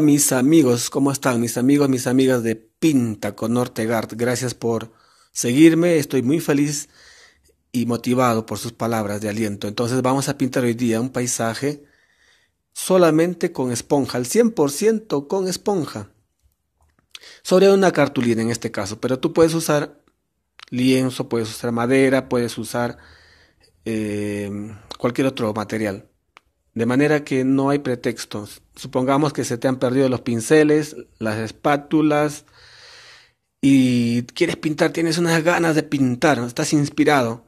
mis amigos, ¿cómo están? Mis amigos, mis amigas de Pinta con Ortegard, gracias por seguirme, estoy muy feliz y motivado por sus palabras de aliento. Entonces vamos a pintar hoy día un paisaje solamente con esponja, al 100% con esponja, sobre una cartulina en este caso, pero tú puedes usar lienzo, puedes usar madera, puedes usar eh, cualquier otro material. De manera que no hay pretextos. Supongamos que se te han perdido los pinceles, las espátulas y quieres pintar, tienes unas ganas de pintar, estás inspirado.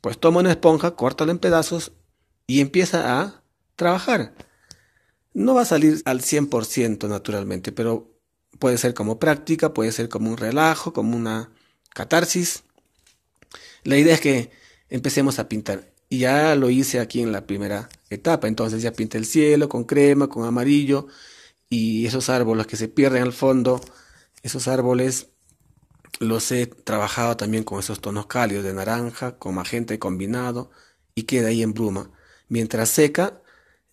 Pues toma una esponja, córtala en pedazos y empieza a trabajar. No va a salir al 100% naturalmente, pero puede ser como práctica, puede ser como un relajo, como una catarsis. La idea es que empecemos a pintar. Y ya lo hice aquí en la primera etapa. Entonces ya pinté el cielo con crema, con amarillo. Y esos árboles que se pierden al fondo, esos árboles los he trabajado también con esos tonos cálidos de naranja, con agente combinado. Y queda ahí en bruma. Mientras seca,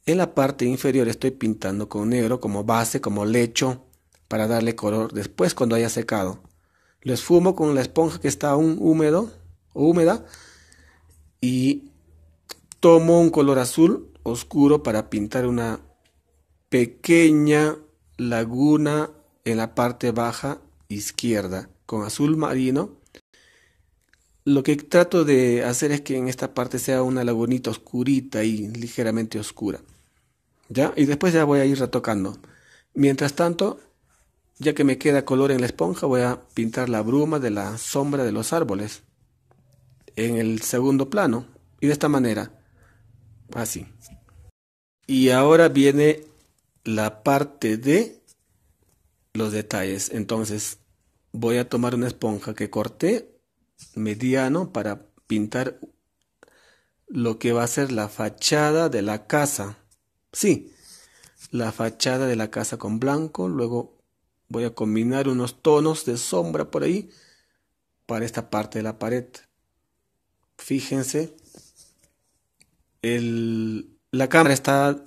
en la parte inferior estoy pintando con negro como base, como lecho, para darle color después cuando haya secado. Lo esfumo con la esponja que está aún húmedo húmeda y Tomo un color azul oscuro para pintar una pequeña laguna en la parte baja izquierda con azul marino. Lo que trato de hacer es que en esta parte sea una lagunita oscurita y ligeramente oscura. ¿Ya? Y después ya voy a ir retocando. Mientras tanto, ya que me queda color en la esponja, voy a pintar la bruma de la sombra de los árboles en el segundo plano. Y de esta manera Así. Y ahora viene la parte de los detalles. Entonces voy a tomar una esponja que corté mediano para pintar lo que va a ser la fachada de la casa. Sí, la fachada de la casa con blanco. Luego voy a combinar unos tonos de sombra por ahí para esta parte de la pared. Fíjense la cámara está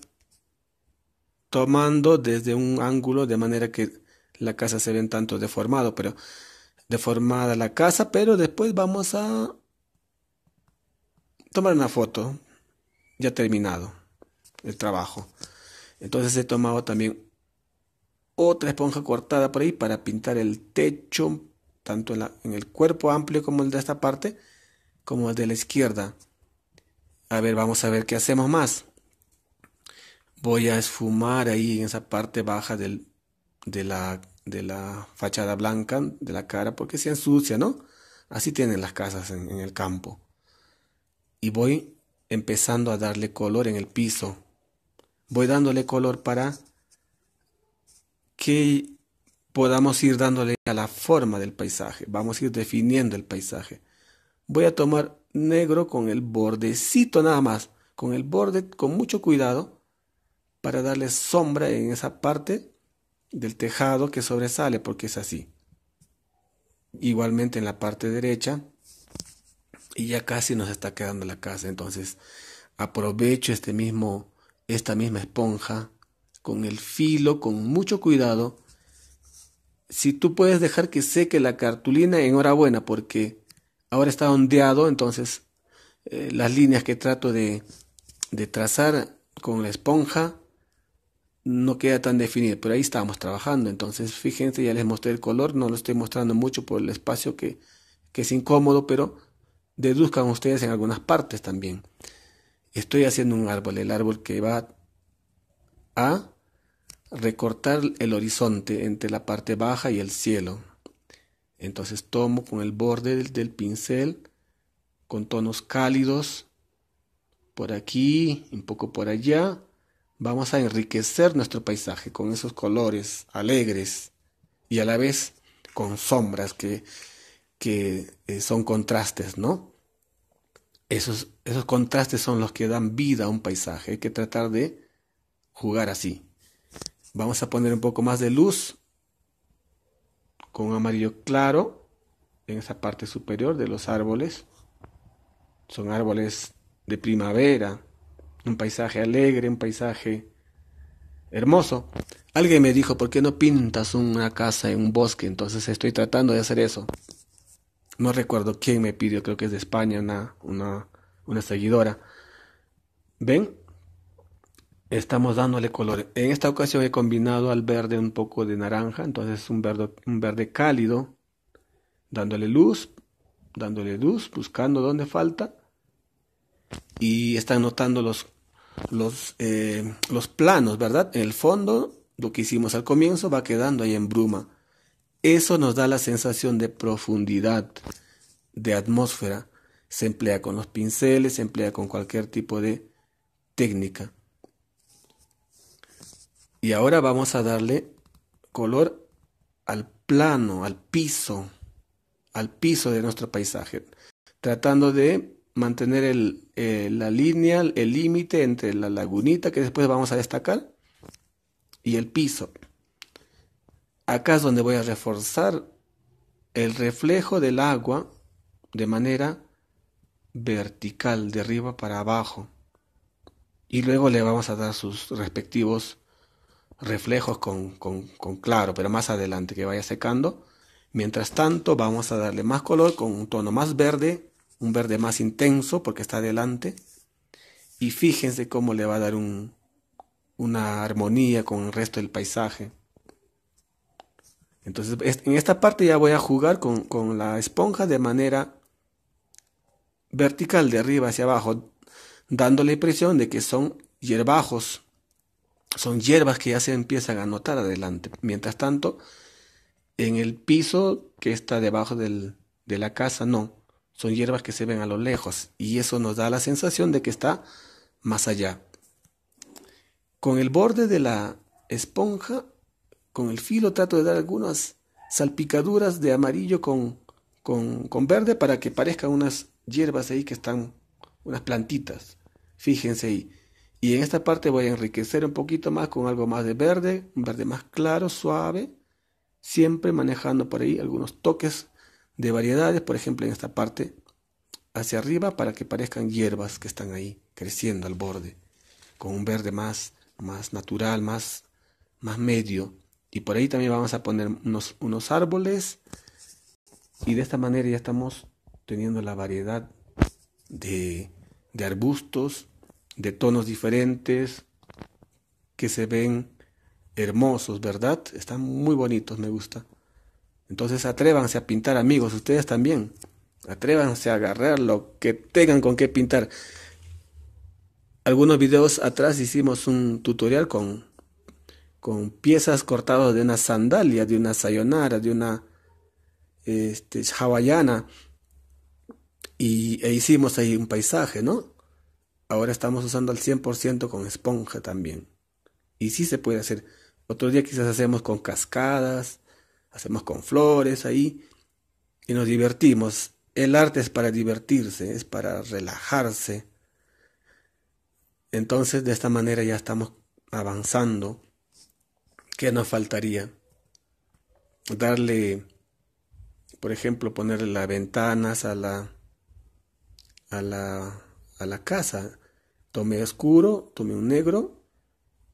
tomando desde un ángulo de manera que la casa se ve en tanto deformado, pero deformada la casa, pero después vamos a tomar una foto ya terminado el trabajo. Entonces he tomado también otra esponja cortada por ahí para pintar el techo, tanto en, la, en el cuerpo amplio como el de esta parte, como el de la izquierda. A ver, vamos a ver qué hacemos más. Voy a esfumar ahí en esa parte baja de, la, de la fachada blanca de la cara porque se ensucia, ¿no? Así tienen las casas en el campo. Y voy empezando a darle color en el piso. Voy dándole color para que podamos ir dándole a la forma del paisaje. Vamos a ir definiendo el paisaje. Voy a tomar negro con el bordecito nada más, con el borde con mucho cuidado para darle sombra en esa parte del tejado que sobresale porque es así. Igualmente en la parte derecha y ya casi nos está quedando la casa, entonces aprovecho este mismo esta misma esponja con el filo con mucho cuidado. Si tú puedes dejar que seque la cartulina, enhorabuena porque ahora está ondeado, entonces eh, las líneas que trato de, trazar con la esponja no queda tan definida, pero ahí estábamos trabajando, entonces fíjense, ya les mostré el color, no lo estoy mostrando mucho por el espacio que, que es incómodo, pero deduzcan ustedes en algunas partes también. Estoy haciendo un árbol, el árbol que va a recortar el horizonte entre la parte baja y el cielo. Entonces tomo con el borde del, pincel, con tonos cálidos, por aquí, un poco por allá. Vamos a enriquecer nuestro paisaje con esos colores alegres y a la vez con sombras que, que eh, son contrastes, ¿no? Esos, esos contrastes son los que dan vida a un paisaje. Hay que tratar de jugar así. Vamos a poner un poco más de luz con amarillo claro en esa parte superior de los árboles. Son árboles de primavera, un paisaje alegre, un paisaje hermoso. Alguien me dijo, ¿por qué no pintas una casa en un bosque? Entonces estoy tratando de hacer eso. No recuerdo quién me pidió, creo que es de España, una, una, una seguidora. ¿Ven? estamos dándole color. En esta ocasión he combinado al verde un poco de naranja, entonces un verde, un verde cálido, dándole luz, dándole luz, buscando dónde falta. Y están notando los, los, eh, los planos, ¿verdad? En el fondo, lo que hicimos al comienzo va quedando ahí en bruma. Eso nos da la sensación de profundidad, de atmósfera. Se emplea con los pinceles, se emplea con cualquier tipo de técnica. Y ahora vamos a darle color al plano, al piso, al piso de nuestro paisaje, tratando de mantener eh, la línea, el límite entre la lagunita que después vamos a destacar y el piso. Acá es donde voy a reforzar el reflejo del agua de manera vertical, de arriba para abajo. Y luego le vamos a dar sus respectivos reflejos con, claro, pero más adelante que vaya secando. Mientras tanto, vamos a darle más color con un tono más verde, un verde más intenso porque está adelante. Y fíjense cómo le va a dar una armonía con el resto del paisaje. Entonces, en esta parte ya voy a jugar con, con la esponja de manera vertical, de arriba hacia abajo, dando la impresión de que son hierbajos son hierbas que ya se empiezan a notar adelante. Mientras tanto, en el piso que está debajo del, de la casa, no. Son hierbas que se ven a lo lejos y eso nos da la sensación de que está más allá. Con el borde de la esponja, con el filo trato de dar algunas salpicaduras de amarillo con, con, con verde para que parezcan unas hierbas ahí que están, unas plantitas. Fíjense ahí. Y en esta parte voy a enriquecer un poquito más con algo más de verde, un verde más claro, suave, siempre manejando por ahí algunos toques de variedades, por ejemplo en esta parte hacia arriba para que parezcan hierbas que están ahí creciendo al borde, con un verde más, más natural, más, más medio. Y por ahí también vamos a poner unos, unos árboles y de esta manera ya estamos teniendo la variedad de, de arbustos de tonos diferentes, que se ven hermosos, ¿verdad? Están muy bonitos, me gusta. Entonces atrévanse a pintar, amigos, ustedes también. Atrévanse a agarrar lo que tengan con qué pintar. Algunos videos atrás hicimos un tutorial con, con piezas cortadas de una sandalia, de una sayonara, de una este, hawaiana. Y e hicimos ahí un paisaje, ¿no? Ahora estamos usando al 100% con esponja también. Y sí se puede hacer. Otro día quizás hacemos con cascadas, hacemos con flores ahí y nos divertimos. El arte es para divertirse, es para relajarse. Entonces de esta manera ya estamos avanzando. ¿Qué nos faltaría? Darle, por ejemplo, ponerle las ventanas a la, a la a la casa. Tomé oscuro, tomé un negro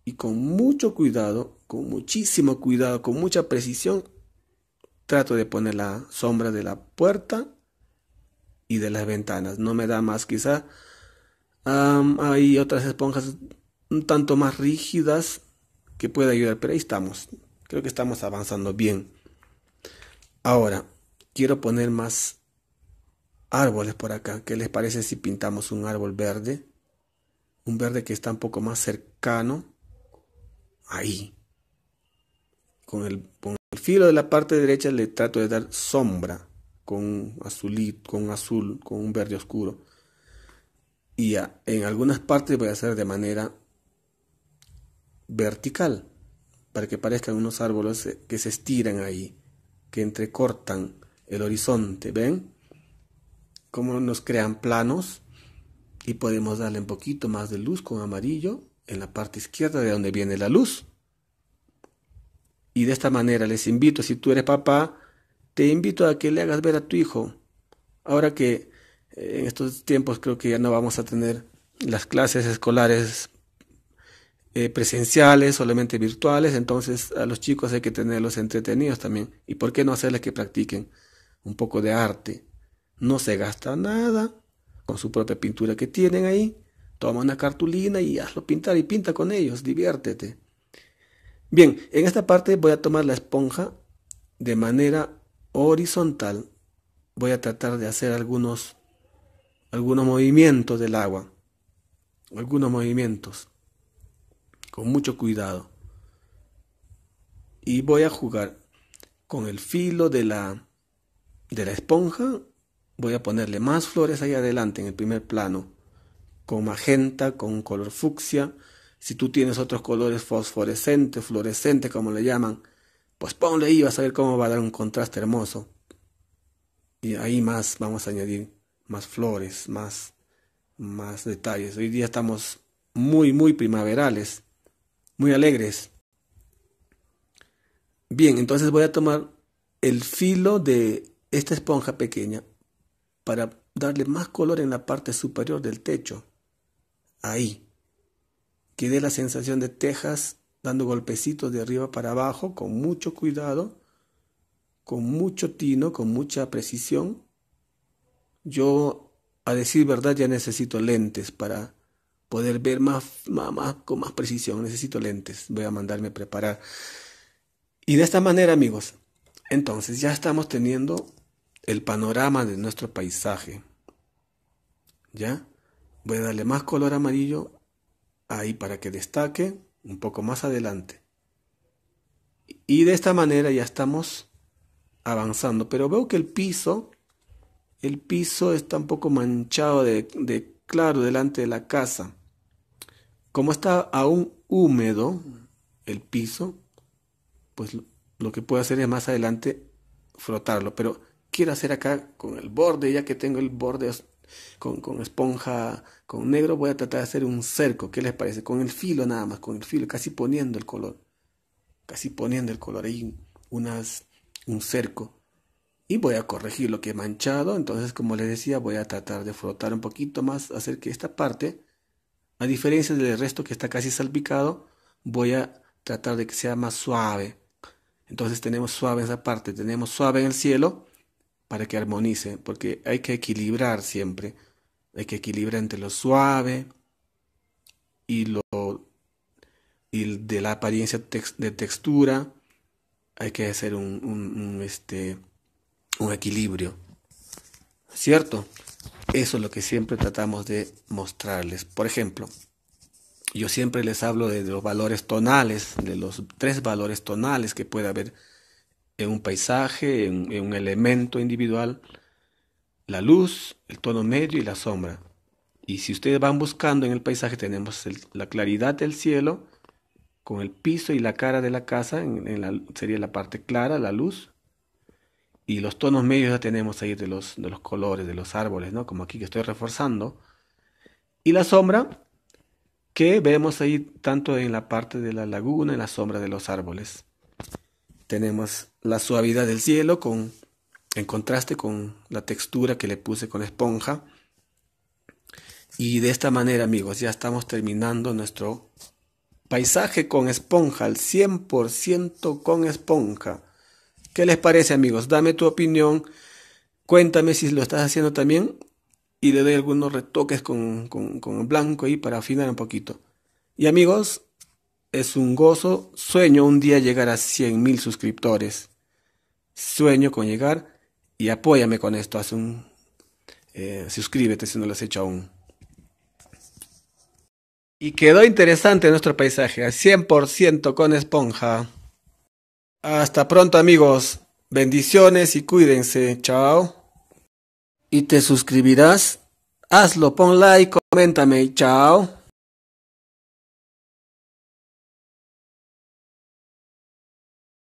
y con mucho cuidado, con muchísimo cuidado, con mucha precisión, trato de poner la sombra de la puerta y de las ventanas. No me da más quizá. hay otras esponjas un tanto más rígidas que puede ayudar, pero ahí estamos. Creo que estamos avanzando bien. Ahora, quiero poner más árboles por acá. ¿Qué les parece si pintamos un árbol verde? Un verde que está un poco más cercano. Ahí. Con el, el filo de la parte derecha le trato de dar sombra con azulito, con azul, con un verde oscuro. Y en algunas partes voy a hacer de manera vertical para que parezcan unos árboles que se estiran ahí, que entrecortan el horizonte, ¿ven? cómo nos crean planos y podemos darle un poquito más de luz con amarillo en la parte izquierda de donde viene la luz. Y de esta manera les invito, si tú eres papá, te invito a que le hagas ver a tu hijo. Ahora que eh, en estos tiempos creo que ya no vamos a tener las clases escolares eh, presenciales, solamente virtuales, entonces a los chicos hay que tenerlos entretenidos también. ¿Y por qué no hacerles que practiquen un poco de arte? no se gasta nada, con su propia pintura que tienen ahí, toma una cartulina y hazlo pintar y pinta con ellos, diviértete. Bien, en esta parte voy a tomar la esponja de manera horizontal, voy a tratar de hacer algunos, algunos movimientos del agua, algunos movimientos, con mucho cuidado. Y voy a jugar con el filo de la, de la esponja Voy a ponerle más flores ahí adelante en el primer plano, con magenta, con color fucsia. Si tú tienes otros colores fosforescentes, fluorescentes, como le llaman, pues ponle ahí y vas a ver cómo va a dar un contraste hermoso. Y ahí más vamos a añadir más flores, más, más detalles. Hoy día estamos muy, muy primaverales, muy alegres. Bien, entonces voy a tomar el filo de esta esponja pequeña para darle más color en la parte superior del techo. Ahí. dé la sensación de tejas dando golpecitos de arriba para abajo con mucho cuidado, con mucho tino, con mucha precisión. Yo, a decir verdad, ya necesito lentes para poder ver más, más, con más precisión. Necesito lentes. Voy a mandarme a preparar. Y de esta manera, amigos, entonces ya estamos teniendo el panorama de nuestro paisaje. ¿Ya? Voy a darle más color amarillo ahí para que destaque un poco más adelante. Y de esta manera ya estamos avanzando. Pero veo que el piso, el piso está un poco manchado de, claro delante de la casa. Como está aún húmedo el piso, pues lo, lo que puedo hacer es más adelante frotarlo. Pero quiero hacer acá con el borde, ya que tengo el borde con, esponja, con negro, voy a tratar de hacer un cerco, ¿qué les parece? Con el filo nada más, con el filo, casi poniendo el color, casi poniendo el color, ahí unas, un cerco. Y voy a corregir lo que he manchado, entonces como les decía, voy a tratar de frotar un poquito más, hacer que esta parte, a diferencia del resto que está casi salpicado, voy a tratar de que sea más suave. Entonces tenemos suave esa parte, tenemos suave en el cielo, para que armonice, porque hay que equilibrar siempre, hay que equilibrar entre lo suave y lo y de la apariencia de textura, hay que hacer un, este, un equilibrio, ¿cierto? Eso es lo que siempre tratamos de mostrarles. Por ejemplo, yo siempre les hablo de los valores tonales, de los tres valores tonales que puede haber en un paisaje, en, un elemento individual, la luz, el tono medio y la sombra. Y si ustedes van buscando en el paisaje, tenemos la claridad del cielo con el piso y la cara de la casa, en, sería la parte clara, la luz. Y los tonos medios ya tenemos ahí de los, de los colores, de los árboles, ¿no? Como aquí que estoy reforzando. Y la sombra, que vemos ahí tanto en la parte de la laguna, en la sombra de los árboles. Tenemos la suavidad del cielo con, en contraste con la textura que le puse con esponja. Y de esta manera, amigos, ya estamos terminando nuestro paisaje con esponja, al 100% con esponja. ¿Qué les parece, amigos? Dame tu opinión. Cuéntame si lo estás haciendo también. Y le doy algunos retoques con, con, con blanco ahí para afinar un poquito. Y amigos, es un gozo, sueño un día llegar a 100.000 suscriptores. Sueño con llegar y apóyame con esto. Haz un, eh, suscríbete si no lo has hecho aún. Y quedó interesante nuestro paisaje, al 100% con esponja. Hasta pronto amigos, bendiciones y cuídense, chao. ¿Y te suscribirás? Hazlo, pon like, coméntame, chao.